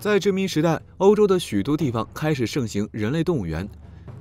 在殖民时代，欧洲的许多地方开始盛行人类动物园。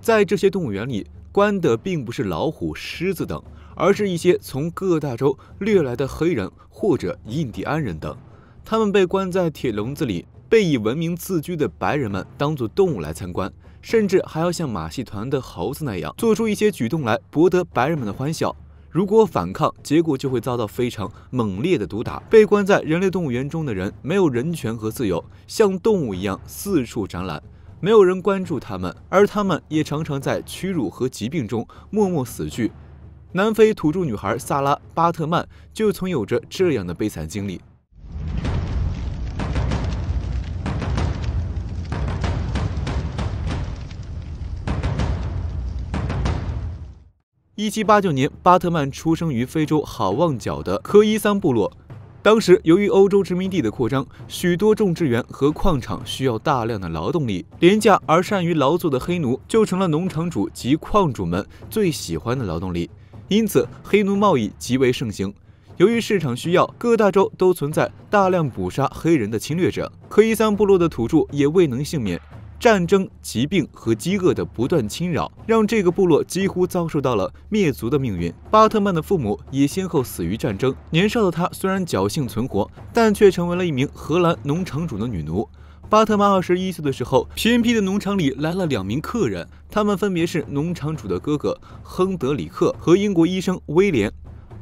在这些动物园里，关的并不是老虎、狮子等，而是一些从各大洲掠来的黑人或者印第安人等。他们被关在铁笼子里，被以文明自居的白人们当作动物来参观，甚至还要像马戏团的猴子那样做出一些举动来博得白人们的欢笑。如果反抗，结果就会遭到非常猛烈的毒打。被关在人类动物园中的人没有人权和自由，像动物一样四处展览，没有人关注他们，而他们也常常在屈辱和疾病中默默死去。南非土著女孩萨拉·巴特曼就曾有着这样的悲惨经历。1789年，巴特曼出生于非洲好望角的科伊桑部落。当时，由于欧洲殖民地的扩张，许多种植园和矿场需要大量的劳动力，廉价而善于劳作的黑奴就成了农场主及矿主们最喜欢的劳动力，因此黑奴贸易极为盛行。由于市场需要，各大洲都存在大量捕杀黑人的侵略者，科伊桑部落的土著也未能幸免。战争、疾病和饥饿的不断侵扰，让这个部落几乎遭受到了灭族的命运。巴特曼的父母也先后死于战争，年少的他虽然侥幸存活，但却成为了一名荷兰农场主的女奴。巴特曼二十一岁的时候，偏僻的农场里来了两名客人，他们分别是农场主的哥哥亨德里克和英国医生威廉。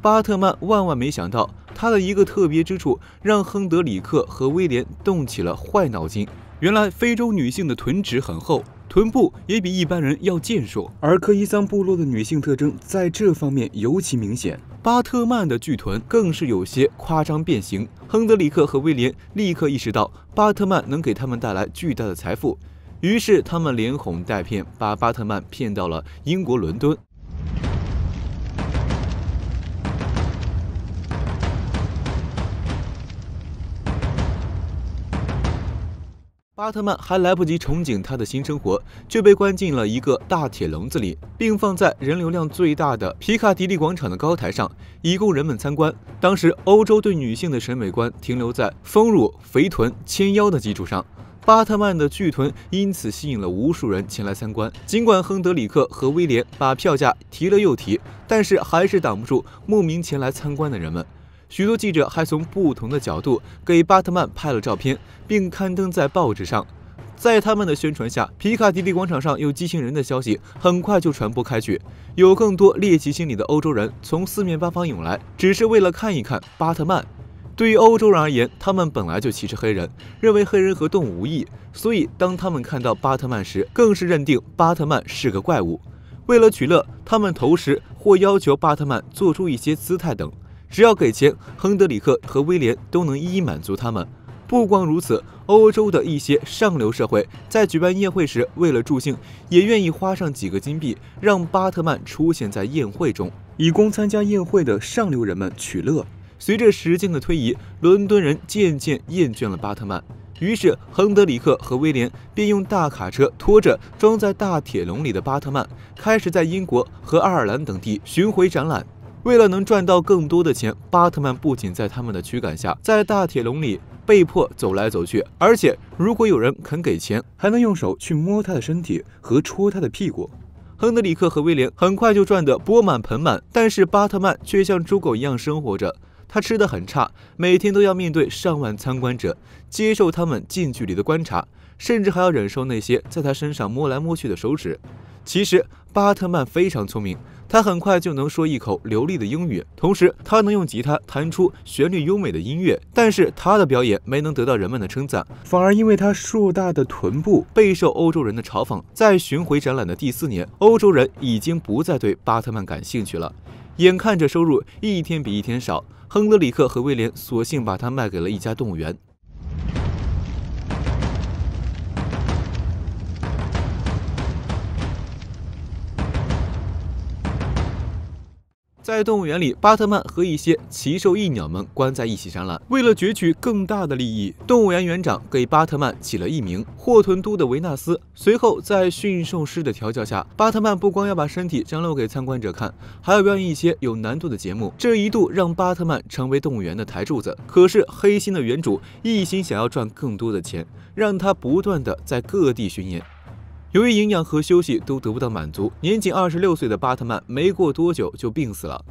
巴特曼万万没想到，他的一个特别之处让亨德里克和威廉动起了坏脑筋。原来非洲女性的臀脂很厚，臀部也比一般人要健硕，而科伊桑部落的女性特征在这方面尤其明显。巴特曼的巨臀更是有些夸张变形。亨德里克和威廉立刻意识到，巴特曼能给他们带来巨大的财富，于是他们连哄带骗，把巴特曼骗到了英国伦敦。巴特曼还来不及憧憬他的新生活，却被关进了一个大铁笼子里，并放在人流量最大的皮卡迪利广场的高台上，以供人们参观。当时，欧洲对女性的审美观停留在丰乳肥臀纤腰的基础上，巴特曼的巨臀因此吸引了无数人前来参观。尽管亨德里克和威廉把票价提了又提，但是还是挡不住慕名前来参观的人们。许多记者还从不同的角度给巴特曼拍了照片，并刊登在报纸上。在他们的宣传下，皮卡迪利广场上有畸形人的消息很快就传播开去，有更多猎奇心理的欧洲人从四面八方涌来，只是为了看一看巴特曼。对于欧洲人而言，他们本来就歧视黑人，认为黑人和动物无异，所以当他们看到巴特曼时，更是认定巴特曼是个怪物。为了取乐，他们投食或要求巴特曼做出一些姿态等。只要给钱，亨德里克和威廉都能一一满足他们。不光如此，欧洲的一些上流社会在举办宴会时，为了助兴，也愿意花上几个金币，让巴特曼出现在宴会中，以供参加宴会的上流人们取乐。随着时间的推移，伦敦人渐渐厌倦了巴特曼，于是亨德里克和威廉便用大卡车拖着装在大铁笼里的巴特曼，开始在英国和爱尔兰等地巡回展览。为了能赚到更多的钱，巴特曼不仅在他们的驱赶下，在大铁笼里被迫走来走去，而且如果有人肯给钱，还能用手去摸他的身体和戳他的屁股。亨德里克和威廉很快就赚得钵满盆满，但是巴特曼却像猪狗一样生活着。他吃得很差，每天都要面对上万参观者，接受他们近距离的观察，甚至还要忍受那些在他身上摸来摸去的手指。其实，巴特曼非常聪明。他很快就能说一口流利的英语，同时他能用吉他弹出旋律优美的音乐。但是他的表演没能得到人们的称赞，反而因为他硕大的臀部备受欧洲人的嘲讽。在巡回展览的第四年，欧洲人已经不再对巴特曼感兴趣了。眼看着收入一天比一天少，亨德里克和威廉索性把它卖给了一家动物园。在动物园里，巴特曼和一些奇兽异鸟们关在一起展览。为了攫取更大的利益，动物园园长给巴特曼起了艺名“霍屯都的维纳斯”。随后，在驯兽师的调教下，巴特曼不光要把身体展露给参观者看，还要表演一些有难度的节目。这一度让巴特曼成为动物园的台柱子。可是，黑心的园主一心想要赚更多的钱，让他不断的在各地巡演。由于营养和休息都得不到满足，年仅二十六岁的巴特曼没过多久就病死了。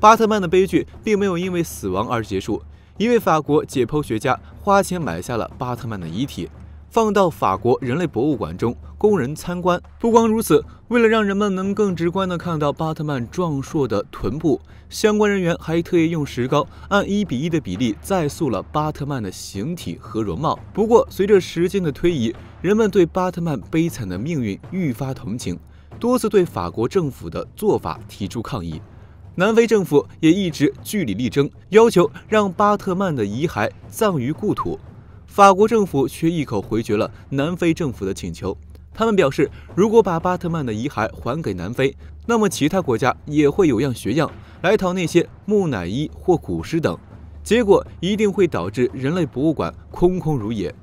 巴特曼的悲剧并没有因为死亡而结束，一位法国解剖学家花钱买下了巴特曼的遗体，放到法国人类博物馆中。工人参观。不光如此，为了让人们能更直观地看到巴特曼壮硕的臀部，相关人员还特意用石膏按一比一的比例再塑了巴特曼的形体和容貌。不过，随着时间的推移，人们对巴特曼悲惨的命运愈发同情，多次对法国政府的做法提出抗议。南非政府也一直据理力争，要求让巴特曼的遗骸葬于故土，法国政府却一口回绝了南非政府的请求。他们表示，如果把巴特曼的遗骸还给南非，那么其他国家也会有样学样来淘那些木乃伊或古尸等，结果一定会导致人类博物馆空空如也。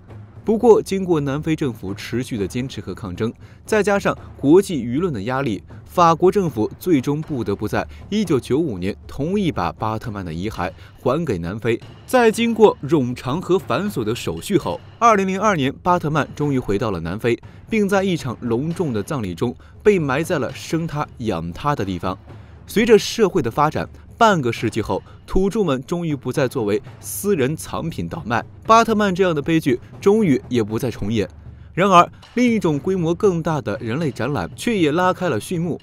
不过，经过南非政府持续的坚持和抗争，再加上国际舆论的压力，法国政府最终不得不在1995年同意把巴特曼的遗骸还给南非。在经过冗长和繁琐的手续后，2002年，巴特曼终于回到了南非，并在一场隆重的葬礼中被埋在了生他养他的地方。随着社会的发展，半个世纪后，土著们终于不再作为私人藏品倒卖，巴特曼这样的悲剧终于也不再重演。然而，另一种规模更大的人类展览却也拉开了序幕。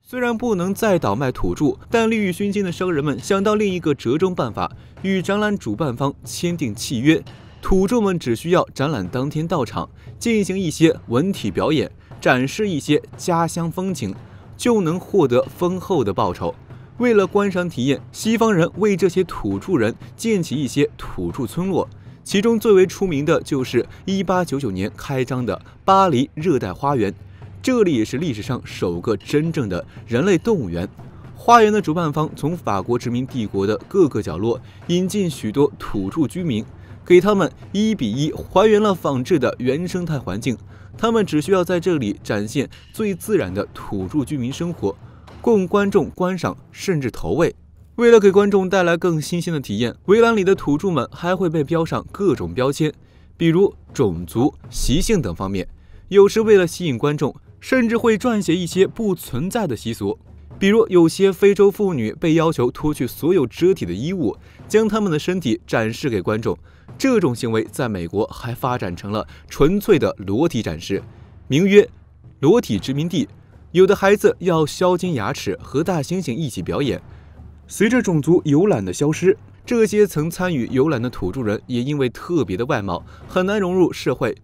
虽然不能再倒卖土著，但利欲熏心的商人们想到另一个折中办法：与展览主办方签订契约。土著们只需要展览当天到场，进行一些文体表演，展示一些家乡风情，就能获得丰厚的报酬。为了观赏体验，西方人为这些土著人建起一些土著村落，其中最为出名的就是1899年开张的巴黎热带花园。这里也是历史上首个真正的人类动物园。花园的主办方从法国殖民帝国的各个角落引进许多土著居民。给他们一比一还原了仿制的原生态环境，他们只需要在这里展现最自然的土著居民生活，供观众观赏甚至投喂。为了给观众带来更新鲜的体验，围栏里的土著们还会被标上各种标签，比如种族、习性等方面。有时为了吸引观众，甚至会撰写一些不存在的习俗，比如有些非洲妇女被要求脱去所有遮体的衣物，将他们的身体展示给观众。这种行为在美国还发展成了纯粹的裸体展示，名曰“裸体殖民地”。有的孩子要削尖牙齿和大猩猩一起表演。随着种族游览的消失，这些曾参与游览的土著人也因为特别的外貌很难融入社会。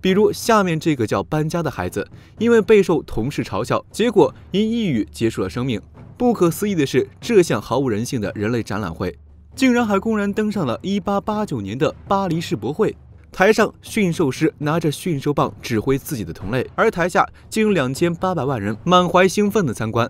比如下面这个叫搬家的孩子，因为备受同事嘲笑，结果因抑郁结束了生命。不可思议的是，这项毫无人性的人类展览会。竟然还公然登上了1889年的巴黎世博会，台上驯兽师拿着驯兽棒指挥自己的同类，而台下近2800万人满怀兴奋的参观。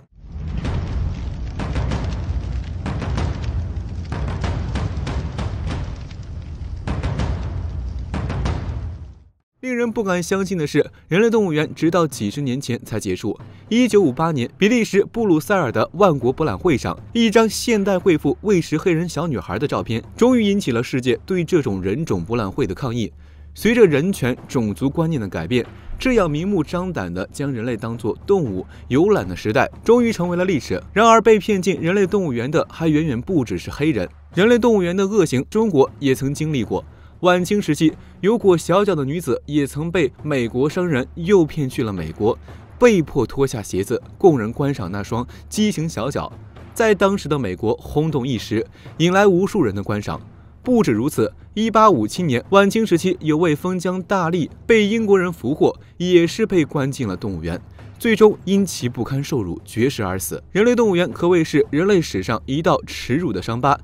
令人不敢相信的是，人类动物园直到几十年前才结束。1958年，比利时布鲁塞尔的万国博览会上，一张现代贵妇喂食黑人小女孩的照片，终于引起了世界对这种人种博览会的抗议。随着人权、种族观念的改变，这样明目张胆的将人类当作动物游览的时代，终于成为了历史。然而，被骗进人类动物园的还远远不止是黑人。人类动物园的恶行，中国也曾经历过。晚清时期，有裹小脚的女子也曾被美国商人诱骗去了美国，被迫脱下鞋子供人观赏那双畸形小脚，在当时的美国轰动一时，引来无数人的观赏。不止如此，1857年晚清时期，有位封疆大吏被英国人俘获，也是被关进了动物园，最终因其不堪受辱绝食而死。人类动物园可谓是人类史上一道耻辱的伤疤。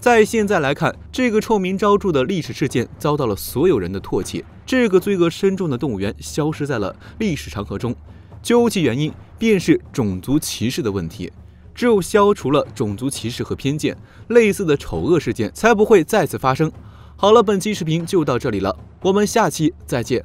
在现在来看，这个臭名昭著的历史事件遭到了所有人的唾弃。这个罪恶深重的动物园消失在了历史长河中。究其原因，便是种族歧视的问题。只有消除了种族歧视和偏见，类似的丑恶事件才不会再次发生。好了，本期视频就到这里了，我们下期再见。